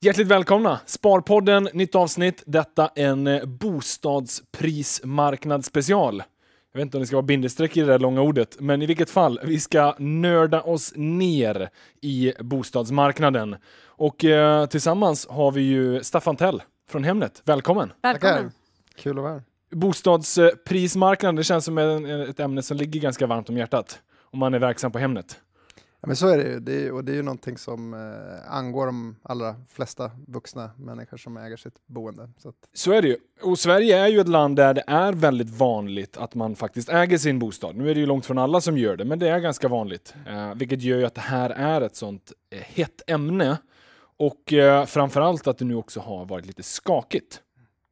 Hjärtligt välkomna! Sparpodden, nytt avsnitt. Detta är en eh, bostadsprismarknadsspecial. Jag vet inte om det ska vara bindestreck i det där långa ordet, men i vilket fall, vi ska nörda oss ner i bostadsmarknaden. Och eh, tillsammans har vi ju Staffan Tell från Hemnet. Välkommen! Välkommen! Tackar. Kul att vara här. Bostadsprismarknaden, det känns som ett ämne som ligger ganska varmt om hjärtat om man är verksam på Hemnet. Ja, men så är det ju, det är, och det är ju någonting som eh, angår de allra flesta vuxna människor som äger sitt boende. Så, att... så är det ju. Och Sverige är ju ett land där det är väldigt vanligt att man faktiskt äger sin bostad. Nu är det ju långt från alla som gör det, men det är ganska vanligt. Eh, vilket gör ju att det här är ett sånt eh, hett ämne. Och eh, framförallt att det nu också har varit lite skakigt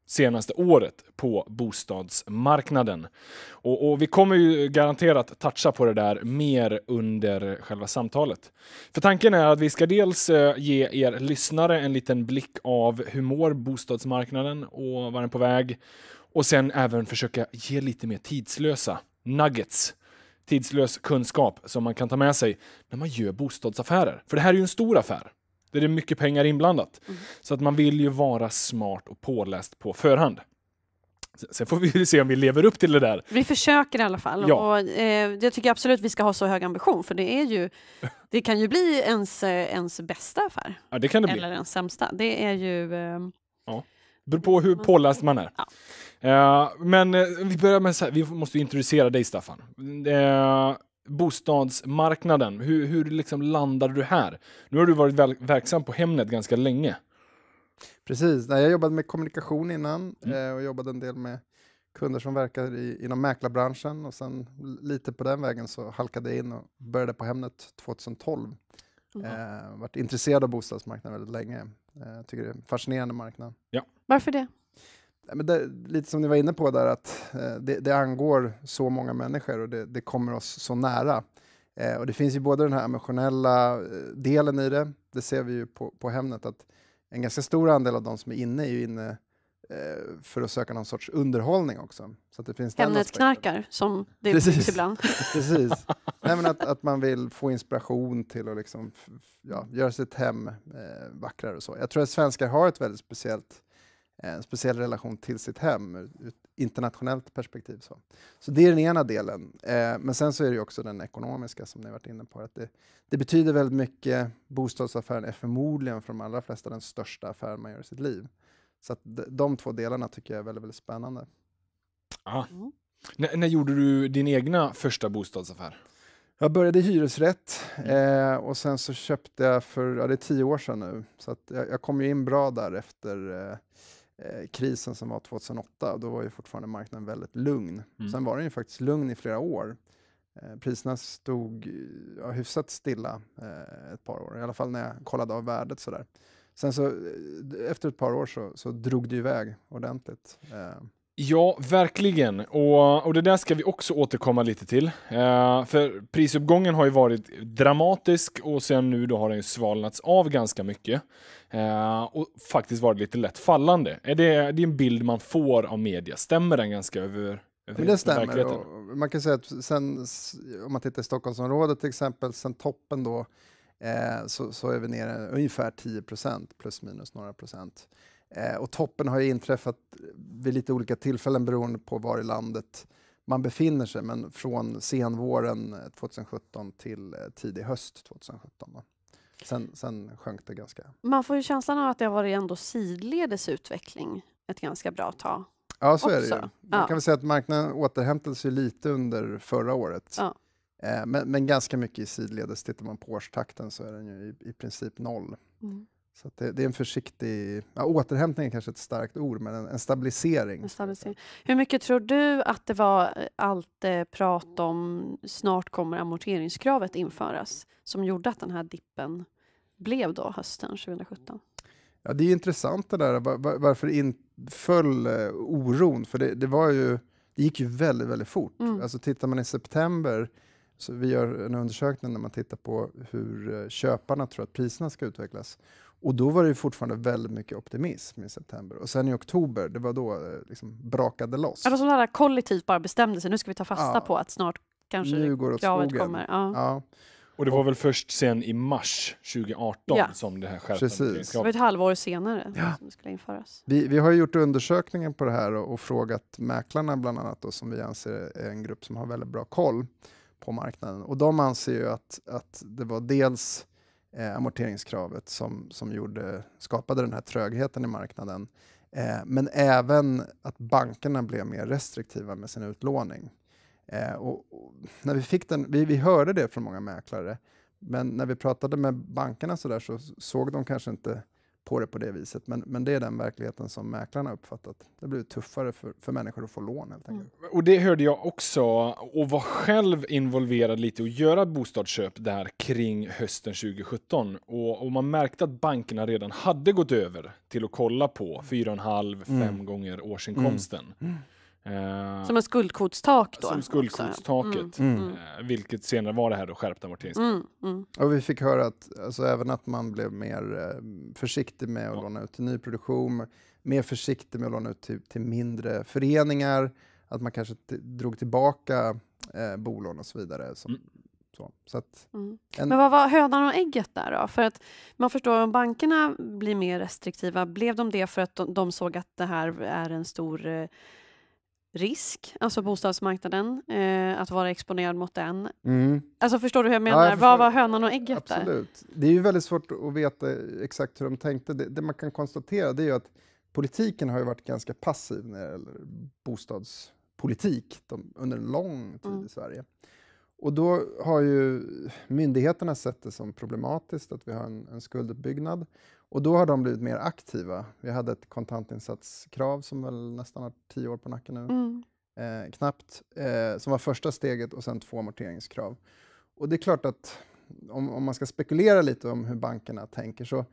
senaste året på bostadsmarknaden. Och, och, vi kommer ju garanterat toucha på det där mer under själva samtalet. För tanken är att vi ska dels eh, ge er lyssnare en liten blick av hur mår bostadsmarknaden och var den på väg? Och sen även försöka ge lite mer tidslösa nuggets tidslös kunskap som man kan ta med sig när man gör bostadsaffärer. För det här är ju en stor affär där det är mycket pengar inblandat. Mm. Så att man vill ju vara smart och påläst på förhand. Sen får vi se om vi lever upp till det där. Vi försöker i alla fall. Ja. Och, eh, jag tycker absolut vi ska ha så hög ambition för det, är ju, det kan ju bli ens, ens bästa affär. Ja, det kan det Eller bli. ens sämsta. Det är ju... Eh, ja. Beror på hur påläst man är. Ja. Eh, men eh, vi börjar med så här, vi måste introducera dig Staffan. Eh, bostadsmarknaden? Hur, hur liksom landade du här? Nu har du varit väl, verksam på Hemnet ganska länge. Precis, jag jobbade med kommunikation innan mm. Eh, och jobbade en del med kunder som verkar i, inom mäklarbranschen och sen lite på den vägen så halkade jag in och började på Hemnet 2012. Mm. Eh, varit intresserad av bostadsmarknaden väldigt länge. Eh, tycker det är en fascinerande marknad. Ja. Varför det? men det, lite som ni var inne på där, att eh, det, det angår så många människor och det, det kommer oss så nära. Eh, och det finns ju både den här emotionella eh, delen i det, det ser vi ju på, på Hemnet, att en ganska stor andel av de som är inne är ju inne för att söka någon sorts underhållning också. Så det finns Hemnet-knarkar, som det Precis. ibland. Precis. Nej, men att, att man vill få inspiration till att liksom, ja, göra sitt hem eh, vackrare och så. Jag tror att svenskar har ett väldigt speciellt Eh, en speciell relation till sitt hem ur ett internationellt perspektiv. Så, så det är den ena delen. Eh, men sen så är det också den ekonomiska som ni varit inne på. Att det, det, betyder väldigt mycket. Bostadsaffären är förmodligen för de allra flesta den största affären man gör i sitt liv. Så att de, de två delarna tycker jag är väldigt, väldigt spännande. Aha. Mm. När, när gjorde du din egna första bostadsaffär? Jag började i hyresrätt mm. eh, och sen så köpte jag för, ja, det är tio år sedan nu, så jag, jag, kom ju in bra där efter eh, Eh, krisen som var 2008, då var ju fortfarande marknaden väldigt lugn. Mm. Sen var den ju faktiskt lugn i flera år. Eh, priserna stod eh, ja, hyfsat stilla eh, ett par år, i alla fall när jag kollade av värdet. Sådär. Sen så, efter ett par år så, så drog det iväg ordentligt. Ja, verkligen. Och, och det där ska vi också återkomma lite till. Eh, för prisuppgången har ju varit dramatisk och sen nu då har den ju svalnats av ganska mycket. Eh, och faktiskt varit lite lätt fallande. Är det, det är en bild man får av media. Stämmer den ganska över, men det stämmer. man kan säga att sen, om man tittar i Stockholmsområdet till exempel, sen toppen då, eh, så, så, är vi nere ungefär 10 procent plus minus några procent. Eh, och toppen har ju inträffat vid lite olika tillfällen beroende på var i landet man befinner sig, men från senvåren 2017 eh, till eh, tidig höst 2017. Sen, sen sjönk det ganska. Man får ju känslan av att det har varit ändå sidledes utveckling ett ganska bra tag. Ja, så också. är det ju. Man ja. kan väl säga att marknaden återhämtade sig lite under förra året. Ja. Men, men, ganska mycket i sidledes. Tittar man på årstakten så är den ju i, i princip noll. Mm. Så det, det, är en försiktig, ja, återhämtning är kanske ett starkt ord, men en, en, stabilisering, en stabilisering. Hur mycket tror du att det var eh, allt eh, prat om snart kommer amorteringskravet införas som gjorde att den här dippen blev då hösten 2017? Ja, det är intressant det där var, var, varför in, föll eh, oron, för det, det, var ju, det gick ju väldigt, väldigt fort. Mm. Alltså tittar man i september så vi gör en undersökning när man tittar på hur eh, köparna tror att priserna ska utvecklas. Och då var det fortfarande väldigt mycket optimism i september. Och sen i oktober, det var då det eh, liksom brakade loss. Alltså sådana där kollektivt bara bestämde sig, nu ska vi ta fasta ja. på att snart kanske nu går det åt kravet skogen. kommer. Ja. ja. Och det var väl först sen i mars 2018 ja. som det här skärpta Precis. Det var ett halvår senare ja. som det skulle införas. Vi, vi har gjort undersökningen på det här och, och frågat mäklarna bland annat då, som vi anser är en grupp som har väldigt bra koll på marknaden. Och de anser ju att, att det var dels eh, amorteringskravet som, som gjorde, skapade den här trögheten i marknaden. Eh, men även att bankerna blev mer restriktiva med sin utlåning. Eh, och, och, när vi, fick den, vi, vi hörde det från många mäklare, men när vi pratade med bankerna så, där, så såg de kanske inte på det på det viset. Men, men det är den verkligheten som mäklarna uppfattat. Det blir tuffare för, för människor att få lån helt enkelt. Mm. Och det hörde jag också och var själv involverad lite och göra bostadsköp där kring hösten 2017. Och, och man märkte att bankerna redan hade gått över till att kolla på 4,5-5 mm. mm. gånger mm. årsinkomsten. Mm. Eh, som en skuldkvotstak då? Som skuldkvotstaket, mm. Mm. Eh, vilket senare var det här då skärpt amorteringskrav. Mm, mm. Och vi fick höra att alltså, även att man blev mer eh, försiktig med att ja. låna ut till nyproduktion, mer försiktig med att låna ut till, till mindre föreningar, att man kanske drog tillbaka eh, bolån och så vidare. Mm. Så. Så. Så mm. en... Men vad var hönan och ägget där då? För att man förstår om bankerna blir mer restriktiva, blev de det för att de, de såg att det här är en stor risk, alltså bostadsmarknaden, eh, att vara exponerad mot den. Mm. Alltså förstår du hur jag menar? Ja, jag Vad var hönan och ägget Absolut. Där? Det är ju väldigt svårt att veta exakt hur de tänkte. Det, det man kan konstatera det är att politiken har varit ganska passiv när det gäller bostadspolitik de, under en lång tid mm. i Sverige. Och då har ju myndigheterna sett det som problematiskt att vi har en, en skulduppbyggnad. Och då har de blivit mer aktiva. Vi hade ett kontantinsatskrav som väl nästan har tio år på nacken nu. Mm. Eh, knappt. Eh, som var första steget och sen två amorteringskrav. Och det är klart att om, om, man ska spekulera lite om hur bankerna tänker så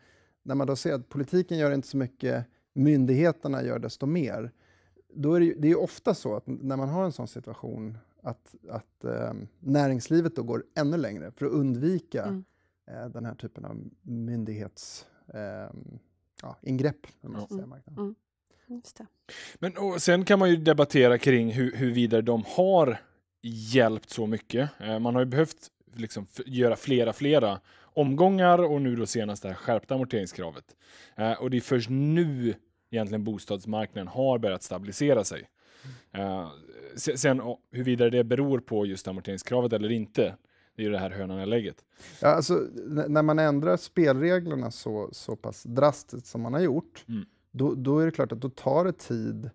när man då ser att politiken gör inte så mycket, myndigheterna gör desto mer. Då är det, ju, det är ofta så att när man har en sån situation att, att eh, näringslivet då går ännu längre för att undvika mm. Eh, den här typen av myndighets eh, ja, ingrepp. Man mm. marknaden. Mm. mm Men och sen kan man ju debattera kring hur, hur vidare de har hjälpt så mycket. Eh, man har ju behövt liksom göra flera, flera omgångar och nu då senast det här skärpta amorteringskravet. Eh, och det är först nu egentligen bostadsmarknaden har börjat stabilisera sig. Mm. Eh, sen hur vidare det beror på just amorteringskravet eller inte, det är ju det här hönan eller lägget. Ja, alltså, när man ändrar spelreglerna så, så pass drastiskt som man har gjort, mm. då, då, är det klart att då tar det tid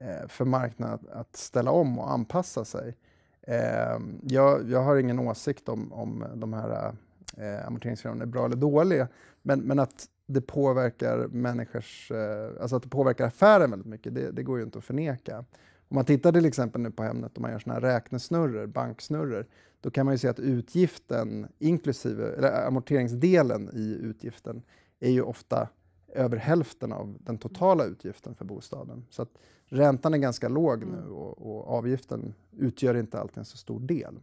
eh, för marknaden att ställa om och anpassa sig. Eh, jag, jag, har ingen åsikt om, om de här eh, amorteringskraven är bra eller dåliga, men, men att det påverkar människors, eh, alltså att det påverkar affären väldigt mycket, det, det går ju inte att förneka. Om man tittar till exempel nu på Hemnet och man gör såna här räknesnurror, banksnurror, då kan man ju se att utgiften, inklusive, eller amorteringsdelen i utgiften, är ju ofta över hälften av den totala utgiften för bostaden. Så att räntan är ganska låg mm. nu och, och avgiften utgör inte alltid en så stor del.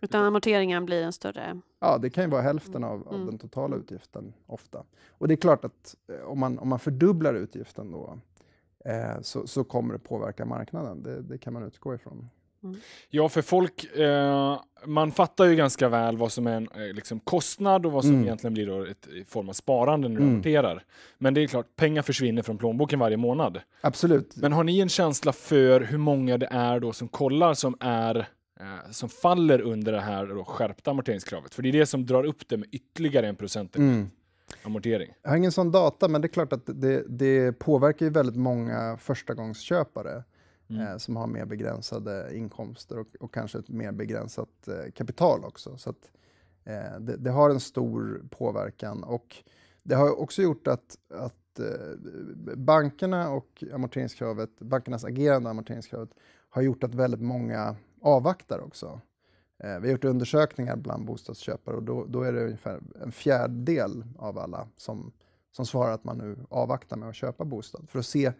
Utan amorteringen blir en större... Ja, det kan ju vara hälften mm. av, av mm. den totala utgiften ofta. Och det är klart att eh, om man, om man fördubblar utgiften då eh, så, så, kommer det påverka marknaden. Det, det kan man utgå ifrån. Mm. Ja, för folk, eh, man fattar ju ganska väl vad som är en eh, liksom kostnad och vad som mm. egentligen blir då ett, ett form av sparande när du mm. rapporterar. Men det är klart, pengar försvinner från plånboken varje månad. Absolut. Men har ni en känsla för hur många det är då som kollar som är eh, som faller under det här då skärpta amorteringskravet? För det är det som drar upp det med ytterligare en procentenhet. Mm amortering? Jag har ingen sån data, men det är klart att det, det påverkar ju väldigt många förstagångsköpare mm. eh, som har mer begränsade inkomster och, och kanske ett mer begränsat eh, kapital också. Så att, eh, det, det, har en stor påverkan och det har också gjort att, att eh, bankerna och amorteringskravet, bankernas agerande och amorteringskravet har gjort att väldigt många avvaktar också. Eh, vi har gjort undersökningar bland bostadsköpare och då, då är det ungefär en fjärdedel av alla som, som svarar att man nu avvaktar med att köpa bostad för att se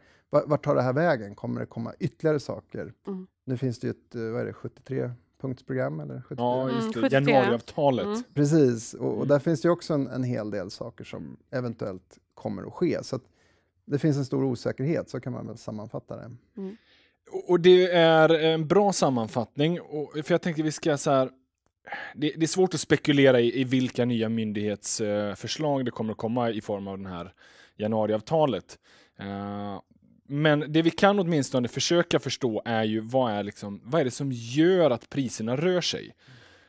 vart tar det här vägen? Kommer det komma ytterligare saker? Mm. Nu finns det ju ett, eh, vad är det, 73 punktsprogram eller? 73? Ja, just det. Mm, Januariavtalet. Mm. Precis, och, och, mm. där finns det också en, en, hel del saker som eventuellt kommer att ske. Så att det finns en stor osäkerhet, så kan man väl sammanfatta det. Mm. Och det är en bra sammanfattning. Och, för jag tänkte vi ska så här, det, det, är svårt att spekulera i, i vilka nya myndighetsförslag eh, det kommer att komma i form av det här januariavtalet. Eh, men det vi kan åtminstone försöka förstå är ju vad är, liksom, vad är det som gör att priserna rör sig?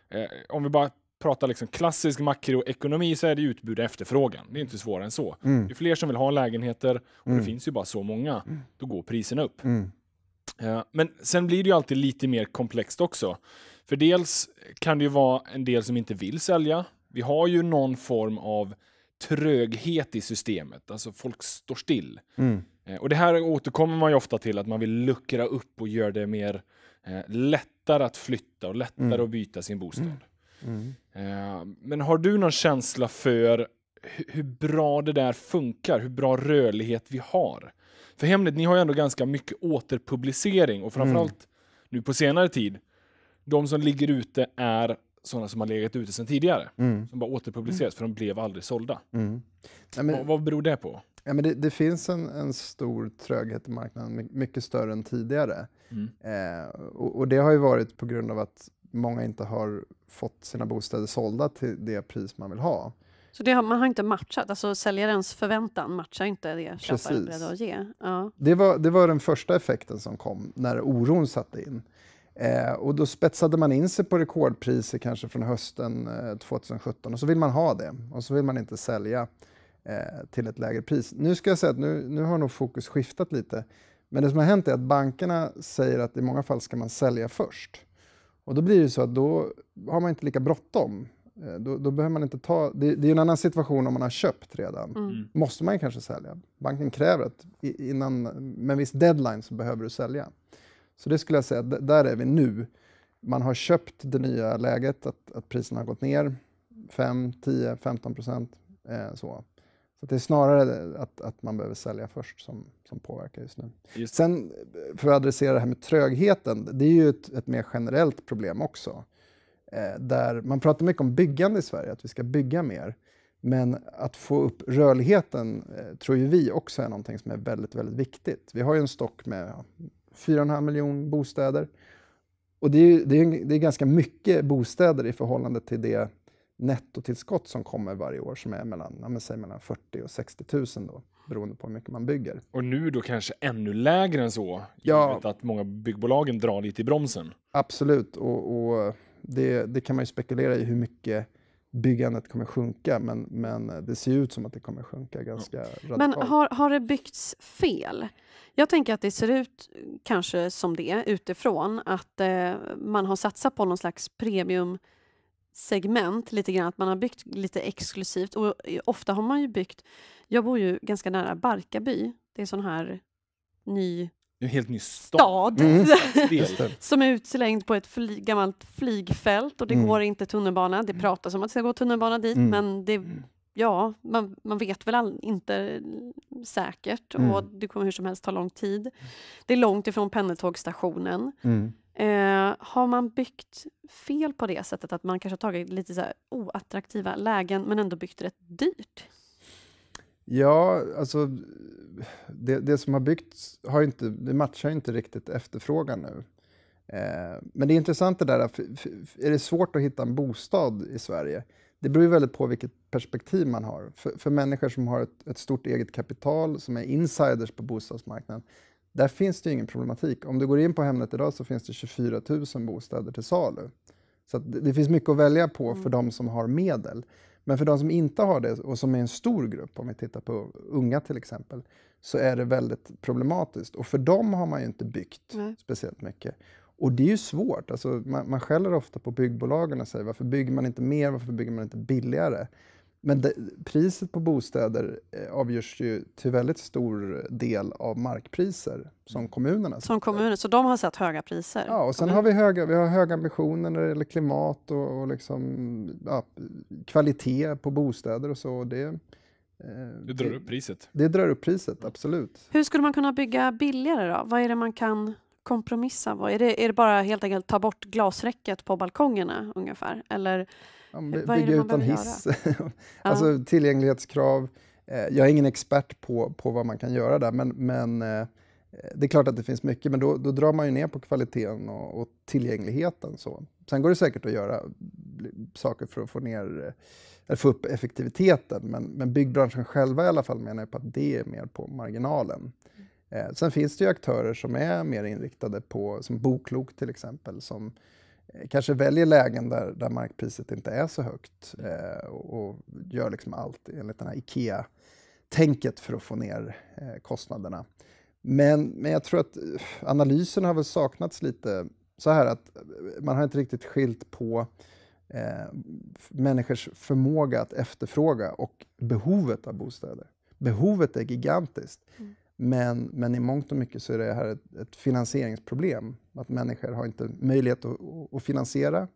Eh, om vi bara pratar liksom klassisk makroekonomi så är det utbud och efterfrågan. Det är inte svårare än så. Mm. är fler som vill ha lägenheter och mm. det finns ju bara så många, mm. då går priserna upp. Mm. Eh, men sen blir det ju alltid lite mer komplext också. För dels kan det ju vara en del som inte vill sälja. Vi har ju någon form av tröghet i systemet, alltså folk står still. Mm. Eh, och det här återkommer man ju ofta till, att man vill luckra upp och göra det mer eh, lättare att flytta och lättare mm. att byta sin bostad. Mm. mm. Eh, men har du någon känsla för hur bra det där funkar, hur bra rörlighet vi har? För Hemnet, ni har ju ändå ganska mycket återpublicering och framförallt mm. nu på senare tid, de som ligger ute är sådana som har legat ute sedan tidigare. Mm. Som bara återpubliceras mm. för de blev aldrig sålda. Mm. Ja, men, vad, beror det på? Ja, men det, det finns en, en, stor tröghet i marknaden, mycket större än tidigare. Mm. Eh, och, och, det har ju varit på grund av att många inte har fått sina bostäder sålda till det pris man vill ha. Så det har, man har inte matchat, alltså säljarens förväntan matchar inte det köparen är beredd att ge? Ja. Det, var, det var den första effekten som kom när oron satte in. Eh, och då spetsade man in sig på rekordpriser kanske från hösten eh, 2017 och så vill man ha det och så vill man inte sälja eh, till ett lägre pris. Nu ska jag säga att nu, nu har nog fokus skiftat lite. Men det som har hänt är att bankerna säger att i många fall ska man sälja först. Och då blir det så att då har man inte lika bråttom Eh, då, då, behöver man inte ta... Det, det är en annan situation om man har köpt redan. Mm. mm. måste man kanske sälja. Banken kräver att innan, med en viss deadline så behöver du sälja. Så det skulle jag säga, där är vi nu. Man har köpt det nya läget, att, att priserna har gått ner 5, 10, 15 procent. Eh, så. Så det är snarare att, att man behöver sälja först som, som påverkar just nu. Just. Sen, eh, för att adressera det här med trögheten, det är ju ett, ett mer generellt problem också. Eh, där man pratar mycket om byggande i Sverige, att vi ska bygga mer. Men att få upp rörligheten eh, tror ju vi också är någonting som är väldigt, väldigt viktigt. Vi har ju en stock med 4,5 miljoner bostäder. Och det är, det, är, det är ganska mycket bostäder i förhållande till det nettotillskott som kommer varje år som är mellan, ja, säg mellan 40 och 60 000 då, beroende på hur mycket man bygger. Och nu då kanske ännu lägre än så, ja, att många byggbolagen drar lite i bromsen. Absolut, och, och det, det, kan man ju spekulera i hur mycket byggandet kommer sjunka, men, men det ser ut som att det kommer sjunka ganska ja. radikalt. Men har, har det byggts fel? Jag tänker att det ser ut kanske som det utifrån, att eh, man har satsat på någon slags premiumsegment, lite grann, att man har byggt lite exklusivt. Och ofta har man ju byggt... Jag bor ju ganska nära Barkarby. Det är sån här ny en helt ny stad, mm. som är utslängd på ett fly gammalt flygfält och det mm. går inte tunnelbana. Det mm. pratas om att det ska gå tunnelbana dit, mm. men det, mm. ja, man, man vet väl inte säkert mm. och det kommer hur som helst ta lång tid. Det är långt ifrån pendeltågsstationen. Eh, har man byggt fel på det sättet att man kanske har tagit lite så oattraktiva lägen men ändå byggt rätt dyrt? Ja, alltså det, det, som har byggts har inte, det matchar inte riktigt efterfrågan nu. Eh, men det är intressant det där, för, för, är det svårt att hitta en bostad i Sverige? Det beror ju väldigt på vilket perspektiv man har. För, för människor som har ett, ett, stort eget kapital, som är insiders på bostadsmarknaden, där finns det ju ingen problematik. Om du går in på Hemnet idag så finns det 24 000 bostäder till salu. Så det, det, finns mycket att välja på för mm. de som har medel. Men för de som inte har det och som är en stor grupp, om vi tittar på unga till exempel, så är det väldigt problematiskt. Och för dem har man ju inte byggt Nej. speciellt mycket. Och det är ju svårt. Alltså, man, man skäller ofta på byggbolagen och säger varför bygger man inte mer, varför bygger man inte billigare? Men det, priset på bostäder eh, avgörs ju till väldigt stor del av markpriser som kommunerna Som kommuner, så de har sett höga priser? Ja, och sen mm. har vi, höga, vi har höga ambitioner när det gäller klimat och, och liksom, ja, kvalitet på bostäder och så. Det, eh, det drar upp priset? Det, drar upp priset, mm. absolut. Hur skulle man kunna bygga billigare då? Vad är det man kan kompromissa på? Är det, är det bara helt enkelt ta bort glasräcket på balkongerna ungefär? Eller Ja, eh, bygga ut en hiss. alltså ja. tillgänglighetskrav. Eh, jag är ingen expert på, på vad man kan göra där, men, men eh, det är klart att det finns mycket, men då, då drar man ju ner på kvaliteten och, och, tillgängligheten. Så. Sen går det säkert att göra saker för att få, ner, eller få upp effektiviteten, men, men byggbranschen själva i alla fall menar på att det är mer på marginalen. Mm. sen finns det ju aktörer som är mer inriktade på, som Boklok till exempel, som kanske väljer lägen där, där markpriset inte är så högt eh, och, och, gör liksom allt enligt den här IKEA-tänket för att få ner eh, kostnaderna. Men, men jag tror att eh, analysen har väl saknats lite så här att eh, man har inte riktigt skilt på eh, människors förmåga att efterfråga och behovet av bostäder. Behovet är gigantiskt, mm. men, men i mångt och mycket så är det här ett, ett finansieringsproblem att människor har inte möjlighet att, att finansiera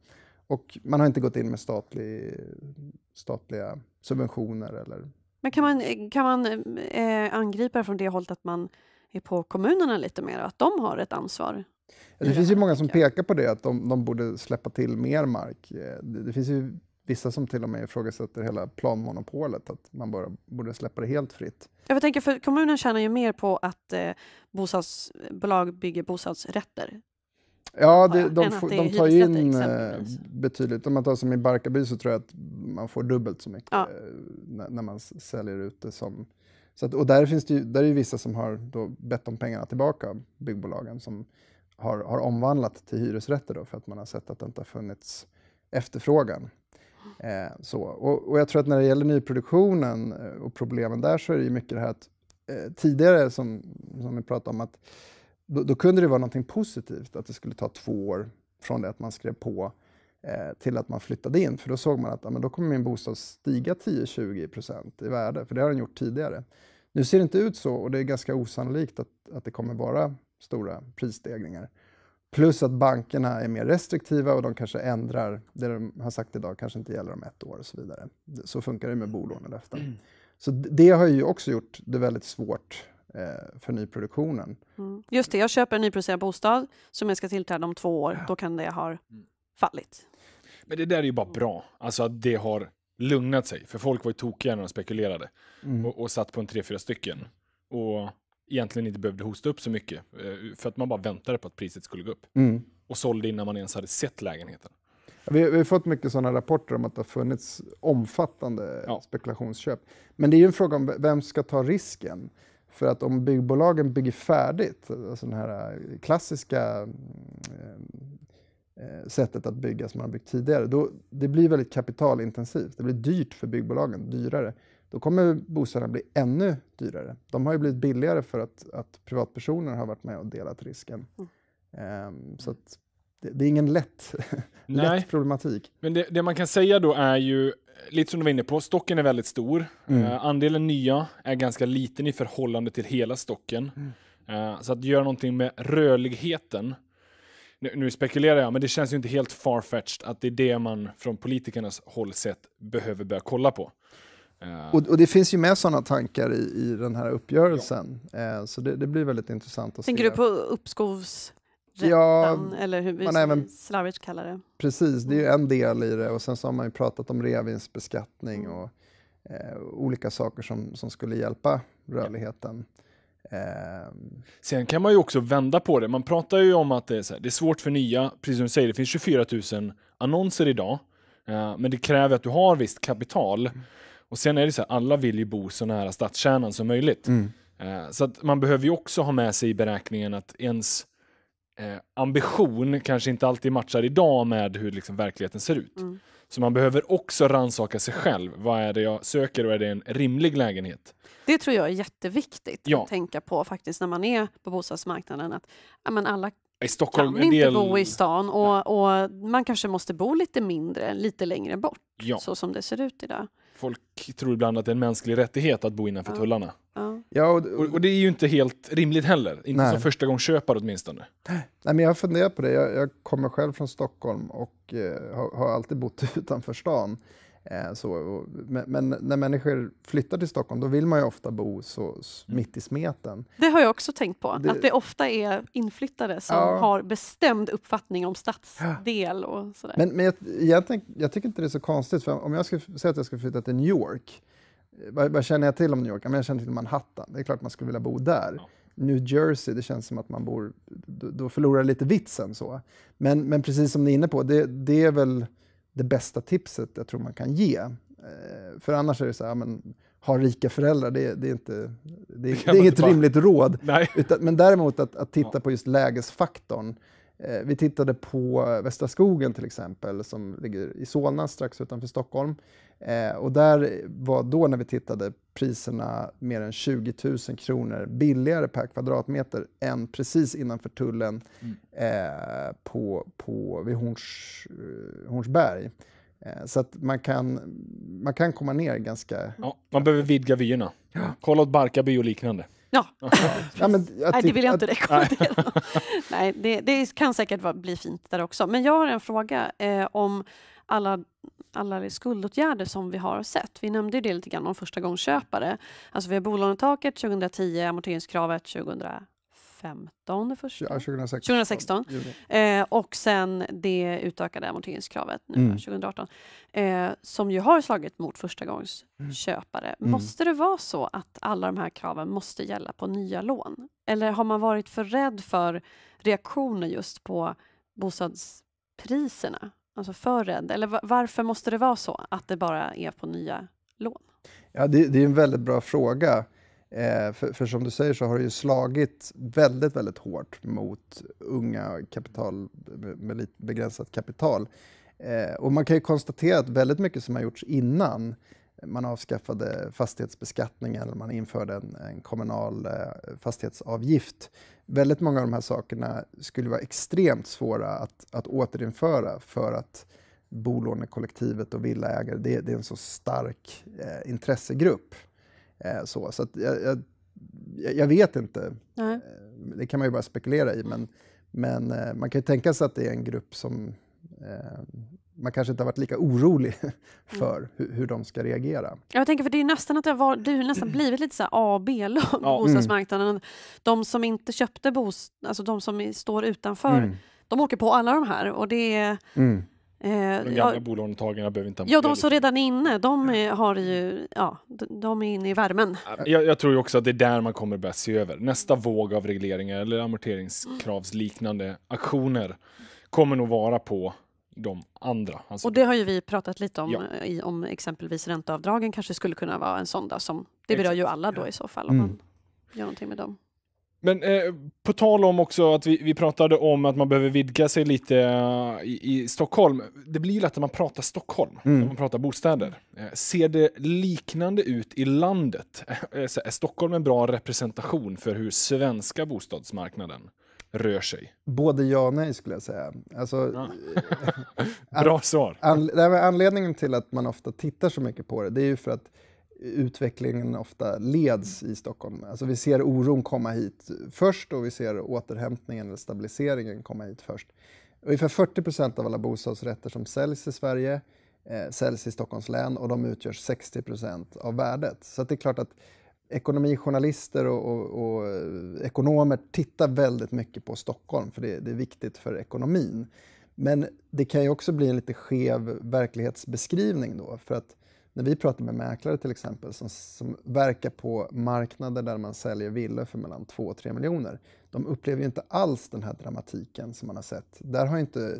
och man har inte gått in med statlig, statliga subventioner. Eller... Men kan man, kan man eh, angripa från det hållet att man är på kommunerna lite mer, att de har ett ansvar? Det, det finns ju många som pekar på det, att de, de borde släppa till mer mark. Eh, det, det, finns ju vissa som till och med ifrågasätter hela planmonopolet, att man bara borde släppa det helt fritt. Jag tänker, för kommunen tjänar ju mer på att eh, bostadsbolag bygger bostadsrätter Ja, det, de, får, de tar ju in eh, betydligt. Om man tar som i Barkarby så tror jag att man får dubbelt så mycket ja. Eh, när, när, man säljer ut det som... Så att, och där finns det ju, där är ju vissa som har då bett om pengarna tillbaka, byggbolagen, som har, har omvandlat till hyresrätter då, för att man har sett att det inte har funnits efterfrågan. Eh, så. Och, och, jag tror att när det gäller nyproduktionen eh, och problemen där så är det ju mycket det här att eh, tidigare, som, som vi pratade om, att då, då, kunde det vara någonting positivt att det skulle ta två år från det att man skrev på eh, till att man flyttade in. För då såg man att ja, men då kommer min bostad stiga 10-20 i värde, för det har den gjort tidigare. Nu ser det inte ut så och det är ganska osannolikt att, att det kommer vara stora prisstegringar. Plus att bankerna är mer restriktiva och de kanske ändrar det de har sagt idag kanske inte gäller om ett år och så vidare. Så funkar det med bolånelöften. Mm. Så det har ju också gjort det väldigt svårt Eh, för nyproduktionen. Mm. Just det, jag köper en nyproducerad bostad som jag ska tillträda om två år, ja. då kan det ha mm. fallit. Men det där är ju bara bra, alltså att det har lugnat sig, för folk var ju tokiga när de spekulerade mm. och, och satt på en tre, fyra stycken och egentligen inte behövde hosta upp så mycket, eh, för att man bara väntade på att priset skulle gå upp mm. och sålde innan man ens hade sett lägenheten. Vi, vi, har fått mycket sådana rapporter om att det har funnits omfattande ja. spekulationsköp. Men det är ju en fråga om vem ska ta risken? För att om byggbolagen bygger färdigt, alltså det här eh, klassiska eh, eh, sättet att bygga som man har byggt tidigare, då, det blir väldigt kapitalintensivt. Det blir dyrt för byggbolagen, dyrare. Då kommer bostäderna bli ännu dyrare. De har ju blivit billigare för att, att privatpersoner har varit med och delat risken. Mm. Eh, så mm. att det är ingen lätt, lätt problematik. Men det, det, man kan säga då är ju, lite som du var inne på, stocken är väldigt stor. Mm. Uh, andelen nya är ganska liten i förhållande till hela stocken. Mm. Uh, så att göra någonting med rörligheten, nu, nu, spekulerar jag, men det känns ju inte helt farfetched att det är det man från politikernas håll sett behöver börja kolla på. Eh, och, och, det finns ju med sådana tankar i, i den här uppgörelsen, ja. så det, det, blir väldigt intressant att Tänker se. Tänker du på uppskovs Rätten, ja, eller hur vi även, slarvigt kallar det. Precis, det är ju mm. en del i det. Och sen så har man ju pratat om reavinstbeskattning mm. och eh, olika saker som, som skulle hjälpa rörligheten. Um... Sen kan man ju också vända på det. Man pratar ju om att det är, så här, det är svårt för nya, precis som du säger, det finns 24 000 annonser idag. Uh, men det kräver att du har visst kapital. Mm. Och sen är det så här, alla vill ju bo så nära stadskärnan som möjligt. Mm. Eh, så att man behöver ju också ha med sig i beräkningen att ens eh, ambition kanske inte alltid matchar idag med hur liksom verkligheten ser ut. Mm. Så man behöver också ransaka sig själv. Vad är det jag söker och är det en rimlig lägenhet? Det tror jag är jätteviktigt ja. att tänka på faktiskt när man är på bostadsmarknaden. Att, ja, men alla i Stockholm, kan inte del... bo i stan och, och, man kanske måste bo lite mindre, lite längre bort, ja. så som det ser ut idag folk tror ibland att det är en mänsklig rättighet att bo innanför ja. tullarna. Ja. ja och, och, och, det är ju inte helt rimligt heller, inte nej. som första gång köpare åtminstone. Nej, men jag funderar på det, jag, jag kommer själv från Stockholm och eh, har, har, alltid bott utanför stan. Eh, så, men, när människor flyttar till Stockholm då vill man ju ofta bo så, mm. mitt i smeten. Det har jag också tänkt på, det, att det ofta är inflyttare som ja. har bestämd uppfattning om stadsdel och sådär. Men, men jag, jag, tänk, jag, tycker inte det är så konstigt, för om jag skulle säga att jag skulle flytta till New York, eh, vad, vad känner jag till om New York? jag känner till Manhattan, det är klart man skulle vilja bo där. New Jersey, det känns som att man bor, då, då förlorar lite vitsen så. Men, men precis som ni är inne på, det, det är väl det bästa tipset jag tror man kan ge. Eh, för annars är det så här, men, ha rika föräldrar, det, det är, inte, det, det är inget bara... rimligt råd. Utan, men däremot att, att titta ja. på just lägesfaktorn. Eh, vi tittade på Västra skogen till exempel, som ligger i Solna strax utanför Stockholm. Eh, och där var då när vi tittade priserna mer än 20 000 kronor billigare per kvadratmeter än precis innanför tullen mm. eh, på, på, vid Horns, eh, Hornsberg. Eh, så att man kan, man kan komma ner ganska... Ja, man behöver vidga vyerna. Ja. Kolla åt Barkarby och liknande. Ja. ja men, nej, det vill jag inte rekommendera. nej, det, det, kan säkert bli fint där också. Men jag har en fråga eh, om alla alla skuldåtgärder som vi har sett. Vi nämnde ju det lite grann om första gångsköpare. Alltså vi har bolånetaket 2010, amorteringskravet 2015, det första? Ja, 2016. 2016. Eh, och sen det utökade amorteringskravet nu, mm. 2018, eh, som ju har slagit mot första gångs mm. mm. Måste det vara så att alla de här kraven måste gälla på nya lån? Eller har man varit för rädd för reaktioner just på bostadspriserna? alltså för rädd? Eller varför måste det vara så att det bara är på nya lån? Ja, det, det är en väldigt bra fråga. Eh, för, för, som du säger så har det ju slagit väldigt, väldigt hårt mot unga kapital med lite begränsat kapital. Eh, och man kan ju konstatera att väldigt mycket som har gjorts innan man avskaffade fastighetsbeskattningen, man införde en, en kommunal eh, fastighetsavgift. Väldigt många av de här sakerna skulle vara extremt svåra att, att återinföra för att bolånekollektivet och villaägare, det, det är en så stark eh, intressegrupp. Eh, så så jag, jag, jag, vet inte. Nej. Eh, det kan man ju bara spekulera i, men, men eh, man kan ju tänka sig att det är en grupp som man kanske inte har varit lika orolig mm. för mm. hur, hur, de ska reagera. Jag tänker för det är nästan att det har, nästan blivit lite så här A och B-lag på ja. Mm. bostadsmarknaden. De som inte köpte bost, alltså de som står utanför, mm. de åker på alla de här och det är mm. Eh, de gamla ja, bolånetagarna behöver inte ha Ja, de som liksom. redan är inne, de är, har ju, ja, de är inne i värmen. Jag, jag tror också att det är där man kommer börja se över. Nästa våg av regleringar eller amorteringskravsliknande mm. aktioner kommer nog vara på de andra. Alltså och det har ju vi pratat lite om, ja. Eh, i, om exempelvis ränteavdragen kanske skulle kunna vara en sån där som, det berör Exakt. ju alla då i så fall om mm. man gör någonting med dem. Men eh, på tal om också att vi, vi pratade om att man behöver vidga sig lite uh, i, i, Stockholm. Det blir ju lätt när man pratar Stockholm mm. när man pratar bostäder. Eh, ser det liknande ut i landet? Eh, är Stockholm en bra representation för hur svenska bostadsmarknaden rör sig? Både ja och nej skulle jag säga. Alltså, ja. Bra svar. An, an, anledningen till att man ofta tittar så mycket på det, det är ju för att utvecklingen ofta leds i Stockholm. Alltså vi ser oron komma hit först och vi ser återhämtningen eller stabiliseringen komma hit först. Ungefär 40 procent av alla bostadsrätter som säljs i Sverige eh, säljs i Stockholms län och de utgör 60 procent av värdet. Så det är klart att ekonomijournalister och, och, och, eh, ekonomer tittar väldigt mycket på Stockholm, för det, det, är viktigt för ekonomin. Men det kan ju också bli en lite skev verklighetsbeskrivning då, för att när vi pratar med mäklare till exempel som, som verkar på marknader där man säljer villor för mellan 2 och 3 miljoner, de upplever ju inte alls den här dramatiken som man har sett. Där har inte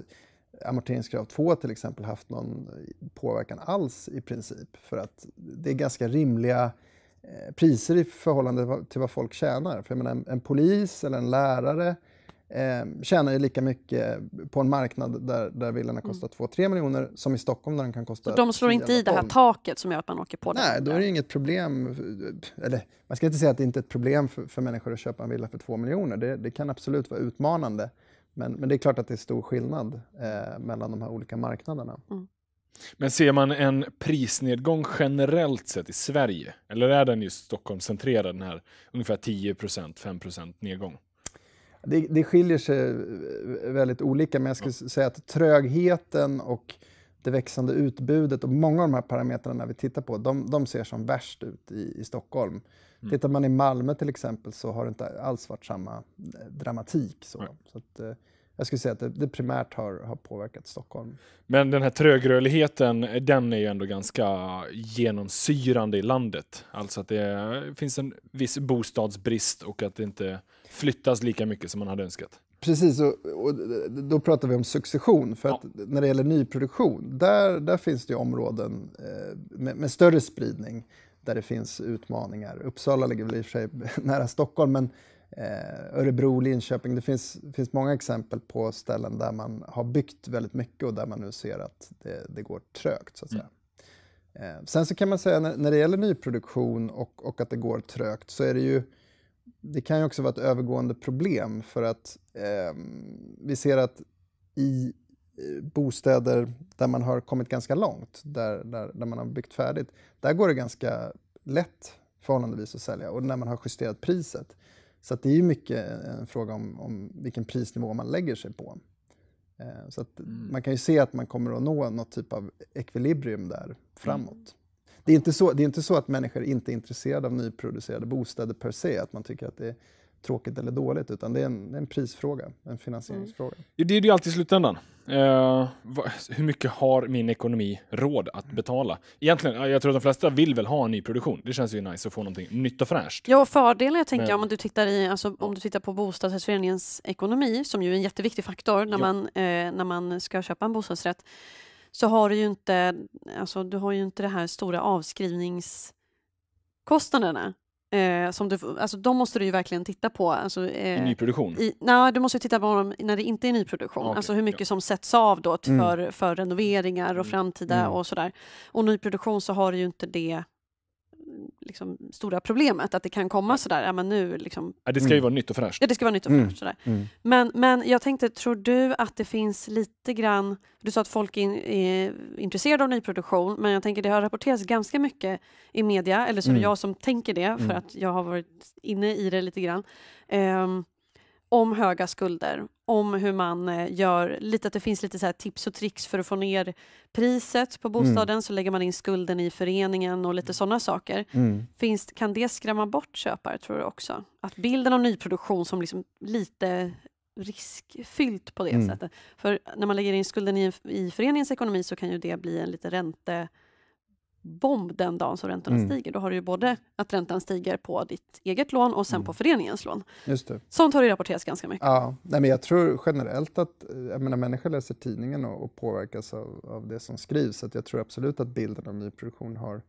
amorteringskrav 2 till exempel haft någon påverkan alls i princip, för att det är ganska rimliga Eh, priser i förhållande till vad folk tjänar. För jag menar, en, en polis eller en lärare eh, tjänar ju lika mycket på en marknad där, där villorna mm. kostar 2-3 miljoner som i Stockholm där den kan kosta... Så de slår inte i det här taket som gör att man åker på det? Nej, då är det inget problem. Eller, man ska inte säga att det inte är ett problem för, för människor att köpa en villa för 2 miljoner. Det, det, kan absolut vara utmanande. Men, men det är klart att det är stor skillnad eh, mellan de här olika marknaderna. Mm. Men ser man en prisnedgång generellt sett i Sverige, eller är den just Stockholmscentrerad, den här ungefär 10 5 nedgång? Det, det skiljer sig väldigt olika, men jag skulle ja. säga att trögheten och det växande utbudet och många av de här parametrarna vi tittar på, de, de ser som värst ut i, i Stockholm. Mm. Tittar man i Malmö till exempel så har det inte alls varit samma eh, dramatik. Så. Nej. så att, eh, jag skulle säga att det, det primärt har, har, påverkat Stockholm. Men den här trögrörligheten, den är ju ändå ganska genomsyrande i landet. Alltså att det finns en viss bostadsbrist och att det inte flyttas lika mycket som man hade önskat. Precis, och, och då pratar vi om succession. För att när det gäller nyproduktion, där, där finns det områden eh, med, med, större spridning där det finns utmaningar. Uppsala ligger väl i och för sig nära Stockholm, men Eh, Örebro, Linköping. Det finns, finns många exempel på ställen där man har byggt väldigt mycket och där man nu ser att det, det går trögt. Så att säga. Mm. Eh, sen så kan man säga när, när det gäller nyproduktion och, och, att det går trögt så är det ju det kan ju också vara ett övergående problem för att eh, vi ser att i eh, bostäder där man har kommit ganska långt, där, där, där man har byggt färdigt, där går det ganska lätt förhållandevis att sälja och när man har justerat priset så det är ju mycket en fråga om, om, vilken prisnivå man lägger sig på. Eh, så mm. man kan ju se att man kommer att nå något typ av ekvilibrium där framåt. Mm. Det, är inte så, det är inte så att människor inte är intresserade av nyproducerade bostäder per se, att man tycker att det tråkigt eller dåligt, utan det är en, en prisfråga, en finansieringsfråga. Mm. Det är det ju alltid i slutändan. Uh, hur mycket har min ekonomi råd att betala? Egentligen, jag tror att de flesta vill väl ha en ny produktion. Det känns ju nice att få någonting nytt och fräscht. Ja, och fördelen jag tänker Men... om, du tittar i, alltså, om du tittar på bostadsrättsföreningens ekonomi, som ju är en jätteviktig faktor när, ja. man, eh, när man ska köpa en bostadsrätt, så har du ju inte, alltså, du har ju inte det här stora avskrivnings kostnaderna Eh, som du, alltså, de måste du ju verkligen titta på. Alltså, eh, I nyproduktion? I, nej, du måste titta på dem när det inte är nyproduktion. Ah, okay, alltså hur mycket ja. som sätts av då mm. för, mm. för renoveringar och mm. framtida mm. och sådär. Och nyproduktion så har du ju inte det liksom, stora problemet, att det kan komma sådär, ja men nu liksom... Ja, det ska ju mm. vara nytt och fräscht. Ja, det ska vara nytt och mm. fräscht. Sådär. Mm. Men, men jag tänkte, tror du att det finns lite grann, du sa att folk in, är intresserade av nyproduktion, men jag tänker det har rapporterats ganska mycket i media, eller så är det mm. jag som tänker det, för mm. att jag har varit inne i det lite grann. Um, om höga skulder, om hur man eh, gör, lite att det finns lite så tips och tricks för att få ner priset på mm. bostaden, mm. så lägger man in skulden i föreningen och lite mm. sådana saker. Mm. Finns, kan det skrämma bort köpare tror du också? Att bilden av nyproduktion som liksom lite riskfyllt på det mm. sättet. För när man lägger in skulden i, i föreningens ekonomi så kan ju det bli en lite ränte bomb den dagen som räntorna mm. stiger. Då har du ju både att räntan stiger på ditt eget lån och sen mm. på föreningens lån. Just det. Sånt har ju rapporterats ganska mycket. Ja, Nej, men jag tror generellt att jag menar, människor läser tidningen och, och påverkas av, av, det som skrivs. Så att jag tror absolut att bilden av nyproduktion har,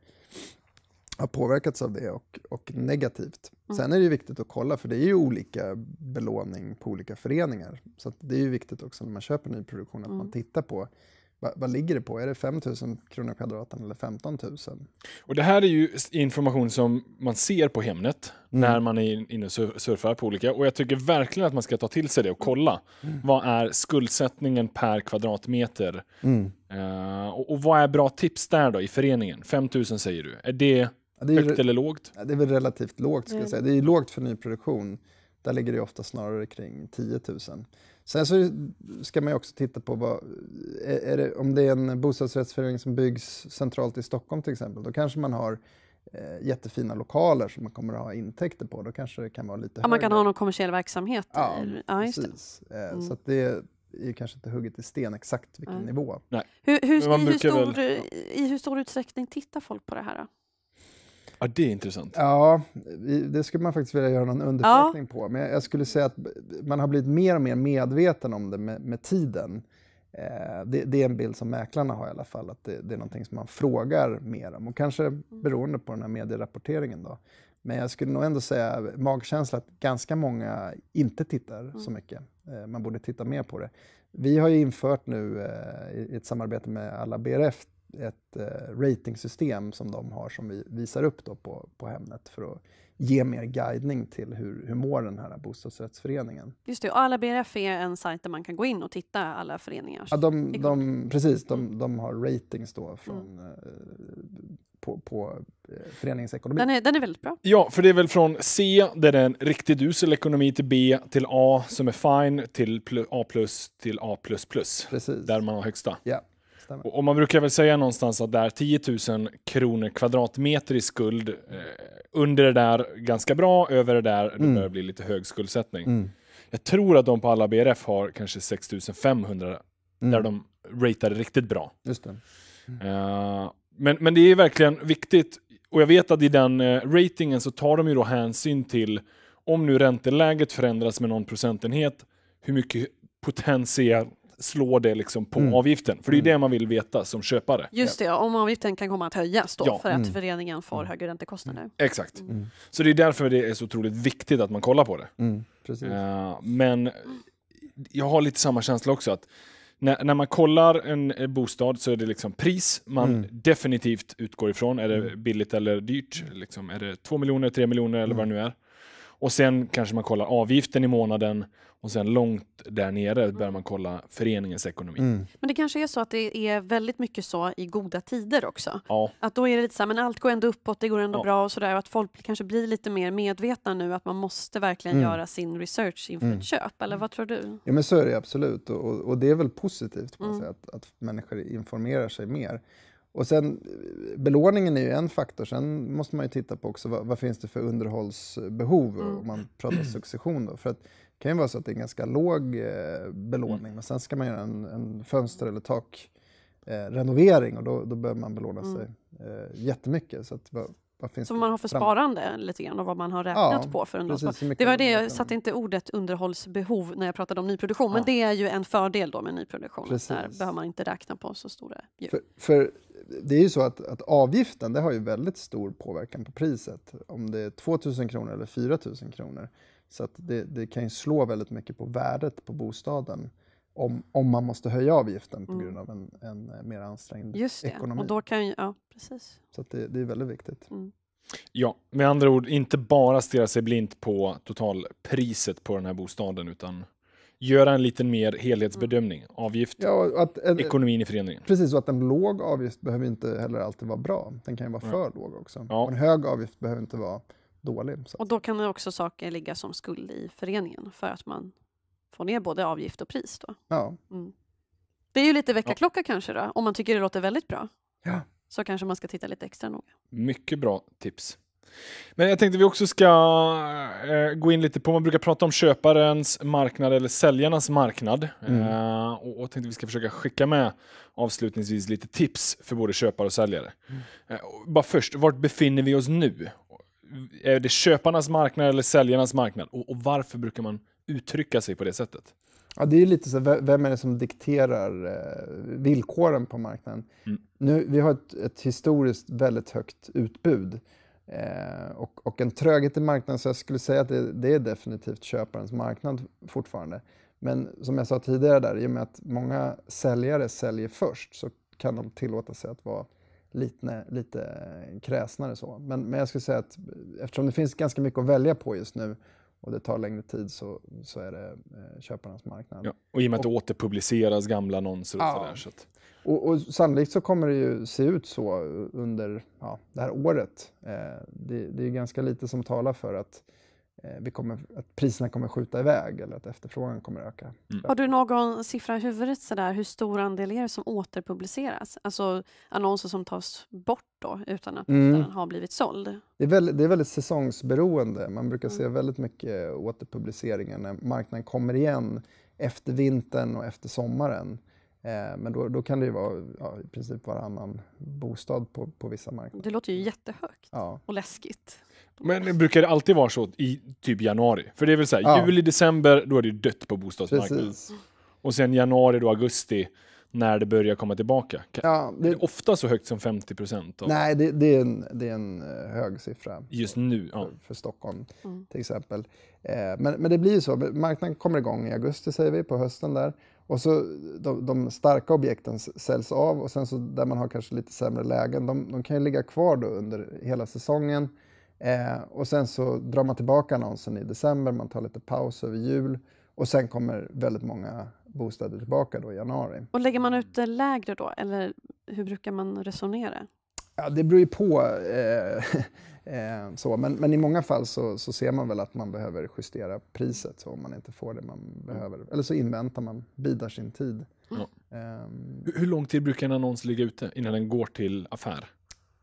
har påverkats av det och, och negativt. Mm. Sen är det ju viktigt att kolla, för det är ju olika belåning på olika föreningar. Så det är ju viktigt också när man köper nyproduktion att man mm. tittar på vad ligger det på? Är det 5 000 kronor kvadraten eller 15 000? Och det här är ju information som man ser på Hemnet mm. när man är inne och surfar på olika. Och jag tycker verkligen att man ska ta till sig det och kolla. Mm. Vad är skuldsättningen per kvadratmeter? Mm. Uh, och, och, vad är bra tips där då i föreningen? 5 000 säger du. Är det, det är högt eller lågt? Det är väl relativt lågt. Ska jag mm. säga. Det är lågt för nyproduktion. Där ligger det ofta snarare kring 10 000. Sen så ska man ju också titta på vad, det, om det är en bostadsrättsförening som byggs centralt i Stockholm till exempel, då kanske man har eh, jättefina lokaler som man kommer att ha intäkter på. Då kanske det kan vara lite ja, högre. Man kan ha någon kommersiell verksamhet. Ja, ja precis. Eh, mm. Så det är kanske inte hugget i sten exakt vilken mm. nivå. Nej. Hur, hur, i, hur stor, väl, ja. I hur stor utsträckning tittar folk på det här? Då? Ja, det är intressant. Ja, det skulle man faktiskt vilja göra någon undersökning ja. på. Men jag skulle säga att man har blivit mer och mer medveten om det med, med tiden. Eh, det, det, är en bild som mäklarna har i alla fall, att det, det, är någonting som man frågar mer om. Och kanske mm. beroende på den här medierapporteringen då. Men jag skulle nog ändå säga, magkänsla, att ganska många inte tittar mm. så mycket. Eh, man borde titta mer på det. Vi har infört nu eh, i ett samarbete med alla BRF ett eh, ratingsystem som de har som vi visar upp då på, på Hemnet för att ge mer guidning till hur, hur mår den här bostadsrättsföreningen. Just det, och alla BRF är en sajt där man kan gå in och titta alla föreningar. Ja, de, de, precis, de, mm. de har ratings då från, mm. Eh, på, på eh, ekonomi. Den är, den är väldigt bra. Ja, för det är väl från C, där det är en riktigt usel ekonomi, till B, till A som är fine, till A+, till A++, precis. där man har högsta. Yeah. Stämmer. Och man brukar väl säga någonstans att där 10 000 kronor kvadratmeter i skuld, eh, under det där ganska bra, över det där mm. det börjar bli lite hög skuldsättning. Mm. Jag tror att de på alla BRF har kanske 6 500 mm. där de ratear riktigt bra. Just uh, men, men det är verkligen viktigt, och jag vet att i den uh, ratingen så tar de ju då hänsyn till om nu ränteläget förändras med någon procentenhet, hur mycket potentiell slår det liksom på mm. avgiften? För det är mm. det man vill veta som köpare. Just det, om avgiften kan komma att höjas då ja. för att mm. föreningen får mm. högre räntekostnader. Mm. Exakt. Så det är därför det är så otroligt viktigt att man kollar på det. Uh, men jag har lite samma känsla också. att när, när, man kollar en eh, bostad så är det liksom pris man mm. definitivt utgår ifrån. Är det billigt eller dyrt? Liksom, är det 2 miljoner, 3 miljoner eller mm. vad det nu är? Och sen kanske man kollar avgiften i månaden och sen långt där nere börjar man kolla föreningens ekonomi. Mm. Men det kanske är så att det är väldigt mycket så i goda tider också. Ja. Att då är det lite så här, men allt går ändå uppåt, det går ändå ja. bra och sådär. Och att folk kanske blir lite mer medvetna nu att man måste verkligen mm. göra sin research inför mm. ett köp. Eller mm. vad tror du? Ja men så är det absolut och, och det är väl positivt på mm. att, att människor informerar sig mer. Och sen eh, belåningen är ju en faktor. Sen måste man ju titta på också vad, vad finns det för underhållsbehov mm. om man pratar succession. Då. För att, det kan ju vara så att det är en ganska låg eh, belåning mm. men sen ska man göra en, en fönster eller takrenovering eh, och då, då behöver man belåna mm. sig eh, jättemycket. Så att, som man har för sparande lite grann och vad man har räknat ja, på. för en precis, Det var det jag satte inte ordet underhållsbehov när jag pratade om nyproduktion, ja. men det är ju en fördel då med nyproduktion. Där behöver man inte räkna på så stora djur. För, för, det är ju så att, att avgiften det har ju väldigt stor påverkan på priset, om det är 2 000 kronor eller 4 000 kronor. Så det, det, kan ju slå väldigt mycket på värdet på bostaden om, om man måste höja avgiften på mm. grund av en, en eh, mer ansträngd Just det. ekonomi. Och då kan, ju, ja, precis. Så det, det, är väldigt viktigt. Mm. Ja, med andra ord, inte bara stirra sig blint på totalpriset på den här bostaden, utan göra en liten mer helhetsbedömning. Mm. Avgift, ja, att, en, ekonomin i föreningen. Precis, och att en låg avgift behöver inte heller alltid vara bra. Den kan ju vara för låg också. Ja. en hög avgift behöver inte vara dålig. Så. Och då kan det också saker ligga som skuld i föreningen för att man få ner både avgift och pris. Då. Ja. Mm. Det är ju lite väckarklocka ja. kanske, då, om man tycker det låter väldigt bra. Ja. Så kanske man ska titta lite extra noga. Mycket bra tips. Men jag tänkte vi också ska eh, gå in lite på, man brukar prata om köparens marknad eller säljarnas marknad. Mm. Eh, och, och tänkte vi ska försöka skicka med avslutningsvis lite tips för både köpare och säljare. Mm. Eh, bara först, vart befinner vi oss nu? Är det köparnas marknad eller säljarnas marknad? Och, och varför brukar man uttrycka sig på det sättet. Ja, det är lite så, vem är det som dikterar eh, villkoren på marknaden? Mm. Nu, vi har ett, ett, historiskt väldigt högt utbud eh, och, och, en tröghet i marknaden, så jag skulle säga att det, det, är definitivt köparens marknad fortfarande. Men som jag sa tidigare, där, i och med att många säljare säljer först så kan de tillåta sig att vara lite, lite kräsnare. Så. Men, men jag skulle säga att eh, eftersom det finns ganska mycket att välja på just nu och det tar längre tid så, så är det eh, köparnas marknad. Ja, och i och med att och, det återpubliceras gamla annonser och ja, sådär. Så att... och, och, sannolikt så kommer det ju se ut så under ja, det här året. Eh, det, det, är ganska lite som talar för att Eh, vi kommer, att priserna kommer skjuta iväg eller att efterfrågan kommer öka. Mm. Har du någon siffra i huvudet sådär, hur stor andel är det som återpubliceras? Alltså annonser som tas bort då utan att mm. den har blivit såld? Det är, väldigt, det är väldigt säsongsberoende. Man brukar mm. se väldigt mycket återpubliceringar när marknaden kommer igen efter vintern och efter sommaren. Eh, men då, då, kan det ju vara ja, i princip varannan bostad på, på vissa marknader. Det låter ju jättehögt ja. och läskigt. Men det brukar det alltid vara så i typ januari? För det är väl så här, ja. juli, december, då är det dött på bostadsmarknaden. Precis. Och sen januari, då augusti, när det börjar komma tillbaka. Ja, det... Är det ofta så högt som 50 procent? Av... Nej, det, det, är en, det är en eh, hög siffra. Just nu? Ja. För, för, Stockholm, mm. till exempel. Eh, men, men det blir så. Marknaden kommer igång i augusti, säger vi, på hösten där. Och så de, de, starka objekten säljs av och sen så där man har kanske lite sämre lägen, de, de kan ju ligga kvar då under hela säsongen Eh, och sen så drar man tillbaka annonsen i december, man tar lite paus över jul och sen kommer väldigt många bostäder tillbaka då i januari. Och lägger man ut det lägre då, eller hur brukar man resonera? Ja, det beror ju på. Eh, eh, så. Men, men, i många fall så, så ser man väl att man behöver justera priset så om man inte får det man mm. behöver. Eller så inväntar man, bidar sin tid. Mm. Um, hur, hur lång tid brukar en annons ligga ute innan den går till affär?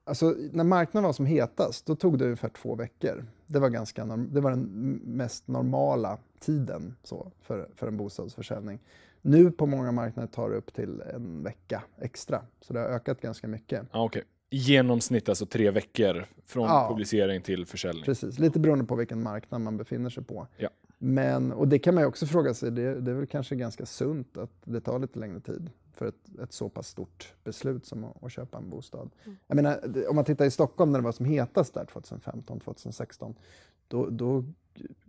Alltså, när marknaden var som hetast, då tog det ungefär två veckor. Det var, ganska det var den mest normala tiden så, för, för en bostadsförsäljning. Nu på många marknader tar det upp till en vecka extra, så det har ökat ganska mycket. Ah, okay. I genomsnitt alltså tre veckor från ja, publicering till försäljning? Precis, lite beroende på vilken marknad man befinner sig på. Ja. Men, och det kan man också fråga sig, det, det är väl kanske ganska sunt att det tar lite längre tid för ett, ett så pass stort beslut som att, att köpa en bostad. Mm. Jag menar, om man tittar i Stockholm när det var som hetast där 2015, 2016, då, då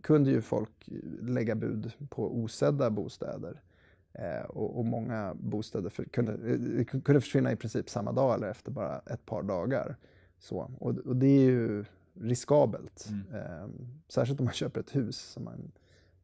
kunde ju folk lägga bud på osedda bostäder. Eh, och, och, många bostäder för, kunde, eh, kunde försvinna i princip samma dag eller efter bara ett par dagar. Så, och, och det är ju riskabelt. Mm. Eh, särskilt om man köper ett hus som man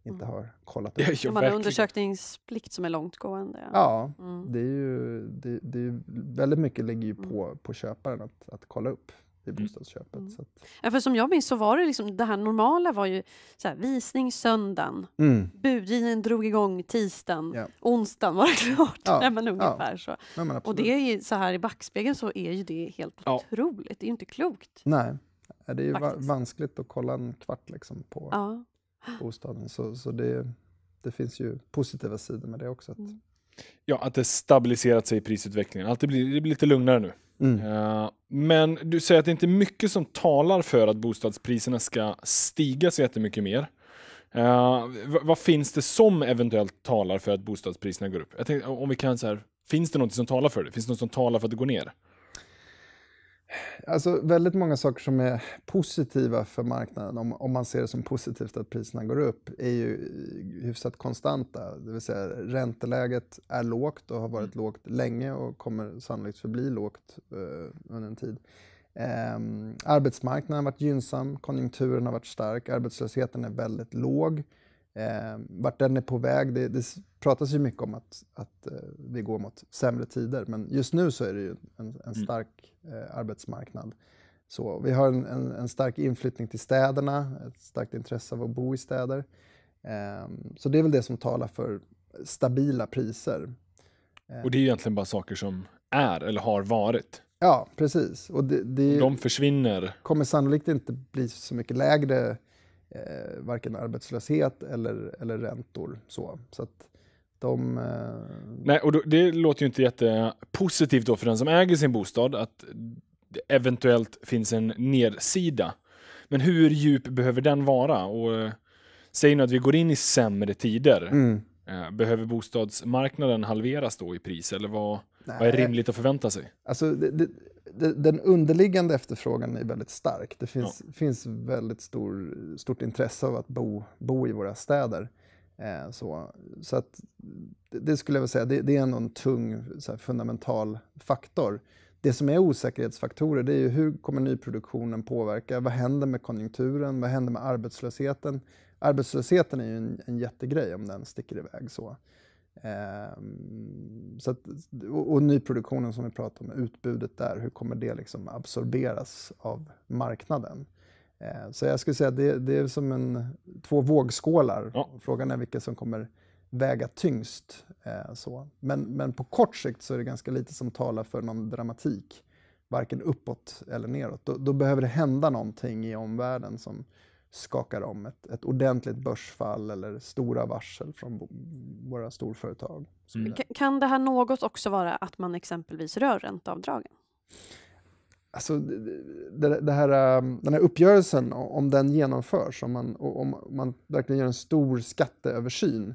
inte mm. har kollat upp. De har undersökningsplikt som är långtgående. Ja, mm. det, är ju, det, det är väldigt mycket ligger ju mm. på, på köparen att, att kolla upp i mm. bostadsköpet. Mm. Så att... ja, för som jag minns så var det liksom, det här normala var ju så här, visning söndagen, mm. budgivningen drog igång tisdagen, yeah. onsdagen var det klart. Ja. Nej, men ungefär ja. så. Ja, men och det är ju, så här i backspegeln så är ju det helt ja. otroligt, det är ju inte klokt. Nej, det är ju vanskligt att kolla en kvart liksom på, bostaden. Så, så det, det finns ju positiva sidor med det också. Att... Mm. Ja, att det stabiliserat sig i prisutvecklingen. Allt det blir, det blir lite lugnare nu. Mm. Uh, men du säger att det inte är mycket som talar för att bostadspriserna ska stiga så jättemycket mer. Uh, vad finns det som eventuellt talar för att bostadspriserna går upp? Tänkte, om vi kan så här, finns det något som talar för det? Finns det något som talar för att det går ner? Alltså väldigt många saker som är positiva för marknaden, om, om, man ser det som positivt att priserna går upp, är ju hyfsat konstanta. Det vill säga ränteläget är lågt och har varit mm. lågt länge och kommer sannolikt förbli lågt eh, under en tid. Eh, arbetsmarknaden har varit gynnsam, konjunkturen har varit stark, arbetslösheten är väldigt låg. Eh, vart den är på väg, det, det pratas ju mycket om att, att eh, vi går mot sämre tider, men just nu så är det ju en, en mm. stark eh, arbetsmarknad. Så vi har en, en, en, stark inflyttning till städerna, ett starkt intresse av att bo i städer. Eh, så det är väl det som talar för stabila priser. Eh. Och det är egentligen bara saker som är eller har varit. Ja, precis. Och det, det De försvinner. kommer sannolikt inte bli så mycket lägre eh, varken arbetslöshet eller, eller räntor. Så, så att de... Eh... Nej, och då, det låter ju inte jättepositivt då för den som äger sin bostad att det eventuellt finns en nedsida. Men hur djup behöver den vara? Och, eh, säg nu att vi går in i sämre tider. Mm. Eh, behöver bostadsmarknaden halveras då i pris eller vad, vad är rimligt att förvänta sig? Alltså, det, det, den underliggande efterfrågan är väldigt stark. Det finns, ja. finns väldigt stor, stort intresse av att bo, bo i våra städer. Eh, så så att, det skulle jag vilja säga, det, det är en tung här, fundamental faktor. Det som är osäkerhetsfaktorer det är ju hur kommer nyproduktionen påverka? Vad händer med konjunkturen? Vad händer med arbetslösheten? Arbetslösheten är ju en, en jättegrej om den sticker iväg så. Ehm, så att, och, nyproduktionen som vi pratade om, utbudet där, hur kommer det liksom absorberas av marknaden? Ehm, så jag skulle säga att det, det är som en, två vågskålar. Ja. Frågan är vilka som kommer väga tyngst. Eh, så. Men, men på kort sikt så är det ganska lite som talar för någon dramatik, varken uppåt eller neråt. Då, då behöver det hända någonting i omvärlden som, skakar om ett, ett ordentligt börsfall eller stora varsel från våra storföretag. Mm. Kan det här något också vara att man exempelvis rör ränteavdragen? Alltså, det, det här, ähm, den här uppgörelsen, om den genomförs, om man, om man verkligen gör en stor skatteöversyn,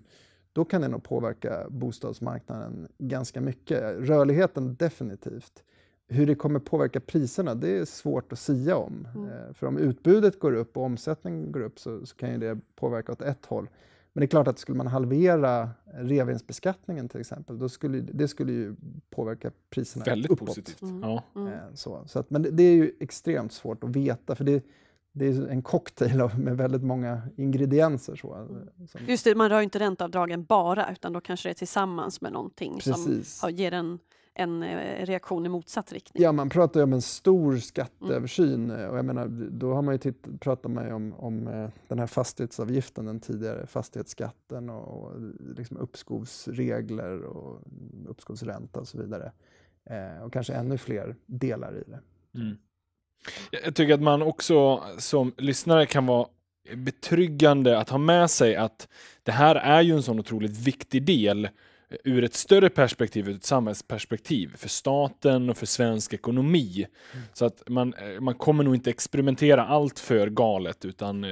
då kan det nog påverka bostadsmarknaden ganska mycket. Rörligheten definitivt. Hur det kommer påverka priserna det är svårt att sia om. Mm. Eh, för om utbudet går upp och omsättningen går upp så, så kan ju det påverka åt ett håll. Men det är klart att skulle man halvera revinstbeskattningen till exempel, då skulle, det skulle ju påverka priserna Väldigt uppåt. positivt. Mm. mm. Eh, så, så att, men det, är ju extremt svårt att veta, för det, det är en cocktail med väldigt många ingredienser. Så. Eh, mm. Just det, man rör inte ränteavdragen bara, utan då kanske det är tillsammans med någonting Precis. som ger en en eh, reaktion i motsatt riktning. Ja, man pratar ju om en stor mm. skatteöversyn mm. och jag menar, då har man ju titt- pratar man om, om eh, den här fastighetsavgiften, den tidigare fastighetsskatten och, och liksom uppskovsregler och uppskovsränta och så vidare. Eh, och kanske ännu fler delar i det. Mm. Jag tycker att man också som lyssnare kan vara betryggande att ha med sig att det här är ju en sån otroligt viktig del ur ett större perspektiv, ur ett samhällsperspektiv, för staten och för svensk ekonomi. Mm. Så att man, eh, man kommer nog inte experimentera allt för galet, utan eh,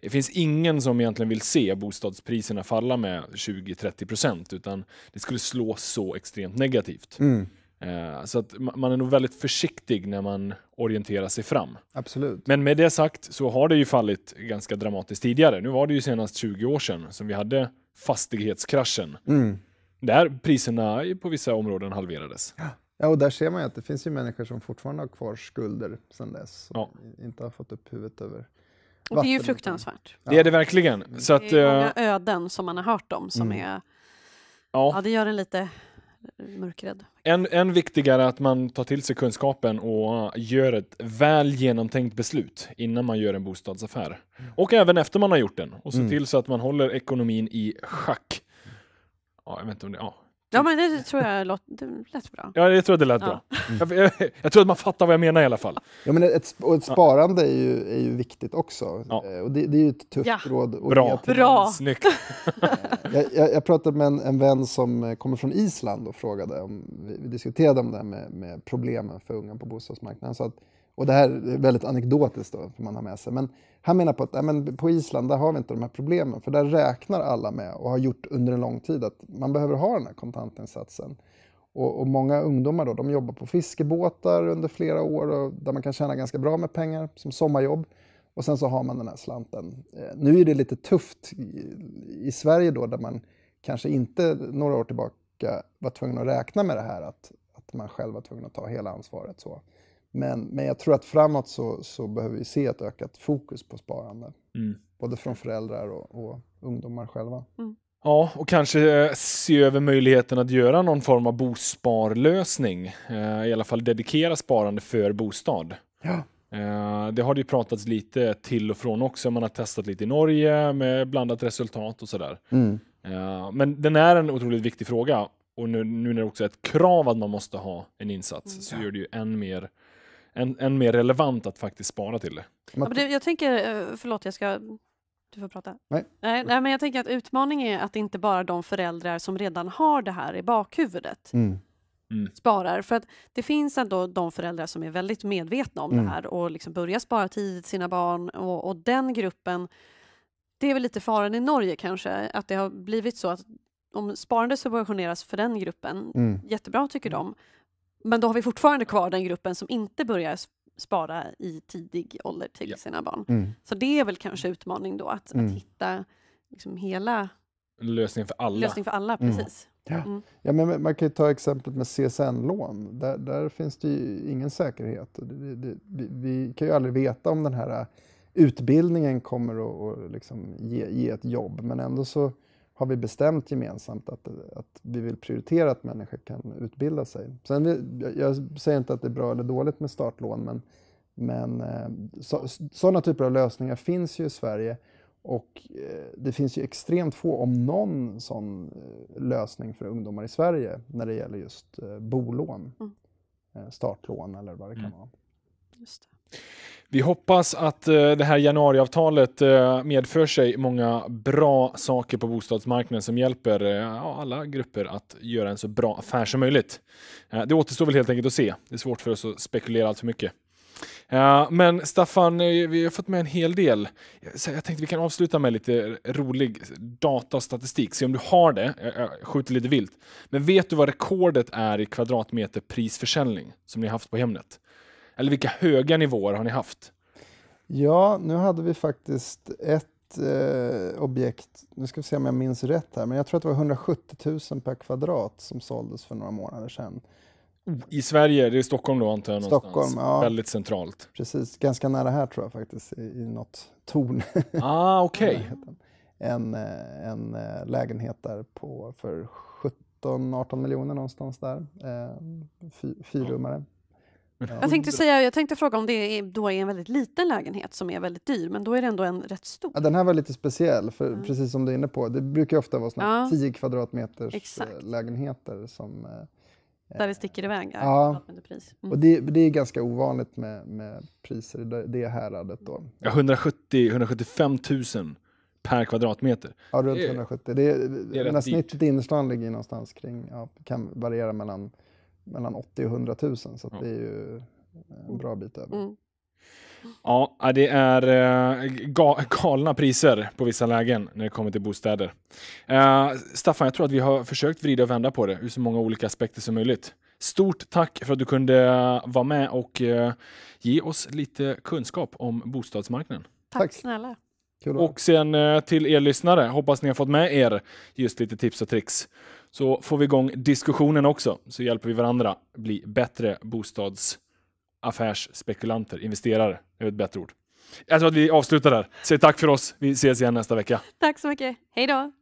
det finns ingen som egentligen vill se bostadspriserna falla med 20-30 procent, utan det skulle slå så extremt negativt. Mm. Eh, så att man är nog väldigt försiktig när man orienterar sig fram. Absolut. Men med det sagt så har det ju fallit ganska dramatiskt tidigare. Nu var det ju senast 20 år sedan som vi hade fastighetskraschen. Mm. Där priserna på vissa områden halverades. Ja, och där ser man ju att det finns ju människor som fortfarande har kvar skulder sedan dess. Ja. inte har fått upp huvudet över och Det är ju fruktansvärt. Ja. Det är det verkligen. Så det är eh, många öden som man har hört om som mm. är... Ja. ja, det gör en lite mörkrädd. Än, än viktigare är att man tar till sig kunskapen och gör ett väl genomtänkt beslut innan man gör en bostadsaffär. Mm. Och även efter man har gjort den. Och se mm. till så att man håller ekonomin i schack. Ja, jag vet inte om det, ja, Ja, typ. men det tror jag låt, det lät bra. Ja, jag tror det lät ja. bra. Jag, jag, jag, tror att man fattar vad jag menar i alla fall. Ja, men ett, och ett sparande ja. är, ju, är ju viktigt också. Ja. Eh, och det, det, är ju ett tufft råd att bra. ge Bra! Snyggt! Eh, jag, jag, pratade med en, en, vän som eh, kommer från Island och frågade om vi, vi diskuterade om det här med, med problemen för unga på bostadsmarknaden. Så att, och det här är väldigt anekdotiskt då, får man ha med sig. Men han menar på att ja, men på Island där har vi inte de här problemen, för där räknar alla med och har gjort under en lång tid att man behöver ha den här kontantinsatsen. Och, och många ungdomar då, de jobbar på fiskebåtar under flera år och, där man kan tjäna ganska bra med pengar som sommarjobb. Och sen så har man den här slanten. Eh, nu är det lite tufft i Sverige då där man kanske inte några år tillbaka var tvungen att räkna med det här att, att man själv var tvungen att ta hela ansvaret. Så. Men, men jag tror att framåt så, så behöver vi se ett ökat fokus på sparande. Mm. Både från föräldrar och, och ungdomar själva. Mm. Ja, och kanske eh, se över möjligheten att göra någon form av bosparlösning. Eh, I alla fall dedikera sparande för bostad. Ja. Eh, det har det ju pratats lite till och från också. Man har testat lite i Norge med blandat resultat och sådär. Mm. Men den är en otroligt viktig fråga. Och nu, nu när det också är ett krav att man måste ha en insats mm. så gör det ju än mer än, än mer relevant att faktiskt spara till det. Ja, det. Jag tänker, eh, förlåt jag ska du får prata. Nej. Nej, nej. men jag tänker att utmaningen är att inte bara de föräldrar som redan har det här i bakhuvudet mm. Mm. sparar. För att det finns ändå de föräldrar som är väldigt medvetna om mm. det här och liksom börjar spara tidigt sina barn och, och, den gruppen, det är väl lite faran i Norge kanske, att det har blivit så att om sparande subventioneras för den gruppen, mm. jättebra tycker de, men då har vi fortfarande kvar den gruppen som inte börjar spara i tidig ålder till ja. sina barn. Mm. Så det är väl kanske utmaning då, att, mm. att hitta liksom hela... Lösning för alla. Lösning för alla, mm. precis. Ja. Mm. ja, men man kan ju ta exemplet med CSN-lån. Där, där, finns det ju ingen säkerhet. Det, det, det, vi kan ju aldrig veta om den här äh, utbildningen kommer att liksom ge, ge, ett jobb, men ändå så har vi bestämt gemensamt att, att vi vill prioritera att människor kan utbilda sig. Sen, jag säger inte att det är bra eller dåligt med startlån, men, men eh, så, sådana typer av lösningar finns ju i Sverige och eh, det finns ju extremt få, om någon, sån eh, lösning för ungdomar i Sverige när det gäller just bolån, mm. startlån eller vad det kan mm. vara. Just det. Vi hoppas att eh, det här januariavtalet eh, medför sig många bra saker på bostadsmarknaden som hjälper eh, alla grupper att göra en så bra affär som möjligt. Det återstår väl helt enkelt att se. Det är svårt för oss att spekulera allt för mycket. Men Staffan, vi har fått med en hel del. jag tänkte vi kan avsluta med lite rolig datastatistik. Se om du har det. Jag skjuter lite vilt. Men vet du vad rekordet är i kvadratmeter prisförsäljning som ni har haft på Hemnet? Eller vilka höga nivåer har ni haft? Ja, nu hade vi faktiskt ett eh, objekt, nu ska vi se om jag minns rätt här, men jag tror att det var 170 000 per kvadrat som såldes för några månader sedan. I Sverige, det är Stockholm då antar jag Stockholm, någonstans. Ja. Väldigt centralt. Precis, ganska nära här tror jag faktiskt, i, i något torn. Ah, okej. Okay. en, eh, en eh, lägenhet där på, för 17-18 miljoner någonstans där, eh, fyrrummare. Jag tänkte, säga, jag tänkte fråga om det är, då är en väldigt liten lägenhet som är väldigt dyr, men då är det ändå en rätt stor. Ja, den här var lite speciell, för mm. precis som du är inne på, det brukar ofta vara såna ja. 10 kvadratmeters eh, Exakt. lägenheter som... Eh, Där det sticker iväg? Ja, pris. Mm. och det, det, är ganska ovanligt med, med priser i det, det häradet. Då. Ja, 170, 175 000 per kvadratmeter. Ja, runt 170. Det är, det är när snittet i innerstan ligger någonstans kring, ja, kan variera mellan mellan 80 och 100 000 så det är ju en bra bit över. Mm. Ja, det är eh, galna priser på vissa lägen när det kommer till bostäder. Eh, Staffan, jag tror att vi har försökt vrida och vända på det ur så många olika aspekter som möjligt. Stort tack för att du kunde eh, vara med och ge oss lite kunskap om bostadsmarknaden. Tack, tack. snälla. Och sen till er lyssnare, hoppas ni har fått med er just lite tips och tricks. Så får vi igång diskussionen också, så hjälper vi varandra bli bättre bostadsaffärsspekulanter, investerare, är ett bättre ord. Jag tror att vi avslutar där. Säg tack för oss. Vi ses igen nästa vecka. Tack så mycket. Hej då.